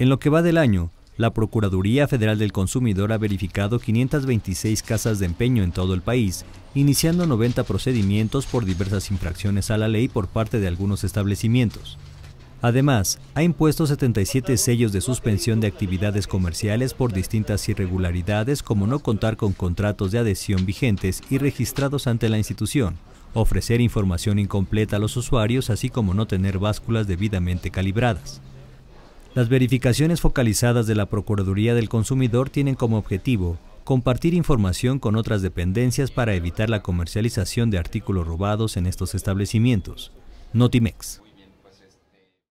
En lo que va del año, la Procuraduría Federal del Consumidor ha verificado 526 casas de empeño en todo el país, iniciando 90 procedimientos por diversas infracciones a la ley por parte de algunos establecimientos. Además, ha impuesto 77 sellos de suspensión de actividades comerciales por distintas irregularidades como no contar con contratos de adhesión vigentes y registrados ante la institución, ofrecer información incompleta a los usuarios así como no tener básculas debidamente calibradas. Las verificaciones focalizadas de la Procuraduría del Consumidor tienen como objetivo compartir información con otras dependencias para evitar la comercialización de artículos robados en estos establecimientos. Notimex.